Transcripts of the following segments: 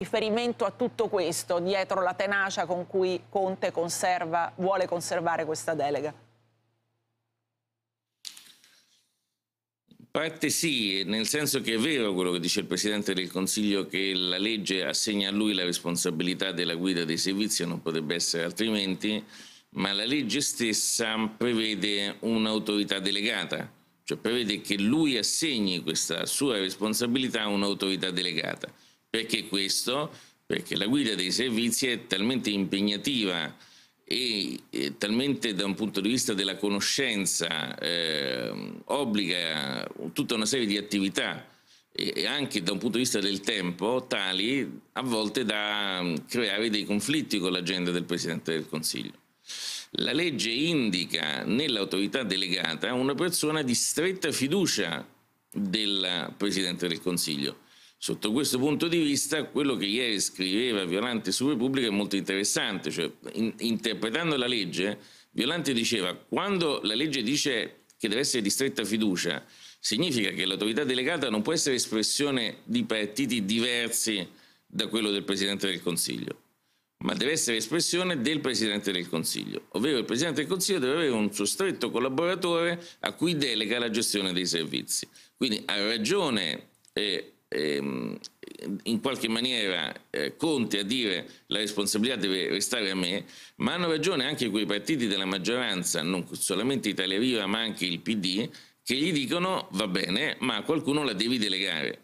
riferimento a tutto questo dietro la tenacia con cui Conte conserva, vuole conservare questa delega? In parte sì, nel senso che è vero quello che dice il Presidente del Consiglio che la legge assegna a lui la responsabilità della guida dei servizi, non potrebbe essere altrimenti, ma la legge stessa prevede un'autorità delegata, cioè prevede che lui assegni questa sua responsabilità a un'autorità delegata perché questo? Perché la guida dei servizi è talmente impegnativa e talmente da un punto di vista della conoscenza eh, obbliga tutta una serie di attività e anche da un punto di vista del tempo tali a volte da mm, creare dei conflitti con l'agenda del Presidente del Consiglio. La legge indica nell'autorità delegata una persona di stretta fiducia del Presidente del Consiglio Sotto questo punto di vista, quello che ieri scriveva Violante su Repubblica è molto interessante, cioè in, interpretando la legge, Violante diceva quando la legge dice che deve essere di stretta fiducia, significa che l'autorità delegata non può essere espressione di partiti diversi da quello del Presidente del Consiglio, ma deve essere espressione del Presidente del Consiglio, ovvero il Presidente del Consiglio deve avere un suo stretto collaboratore a cui delega la gestione dei servizi. Quindi ha ragione. Eh, ehm, in qualche maniera eh, Conte a dire la responsabilità deve restare a me, ma hanno ragione anche quei partiti della maggioranza, non solamente Italia Viva ma anche il PD, che gli dicono va bene, ma qualcuno la devi delegare.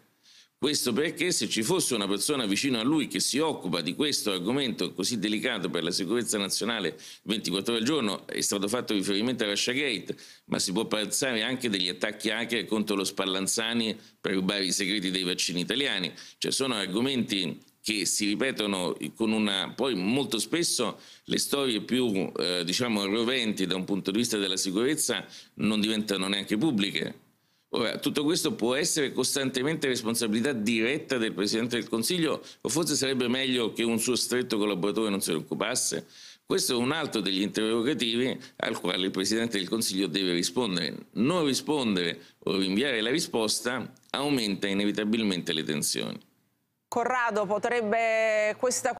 Questo perché se ci fosse una persona vicino a lui che si occupa di questo argomento così delicato per la sicurezza nazionale 24 ore al giorno, è stato fatto riferimento a Russiagate, ma si può pensare anche degli attacchi hacker contro lo Spallanzani per rubare i segreti dei vaccini italiani, cioè sono argomenti che si ripetono con una poi molto spesso le storie più eh, diciamo roventi da un punto di vista della sicurezza non diventano neanche pubbliche Ora, tutto questo può essere costantemente responsabilità diretta del Presidente del Consiglio o forse sarebbe meglio che un suo stretto collaboratore non se ne occupasse? Questo è un altro degli interrogativi al quale il Presidente del Consiglio deve rispondere. Non rispondere o rinviare la risposta aumenta inevitabilmente le tensioni. Corrado, potrebbe questa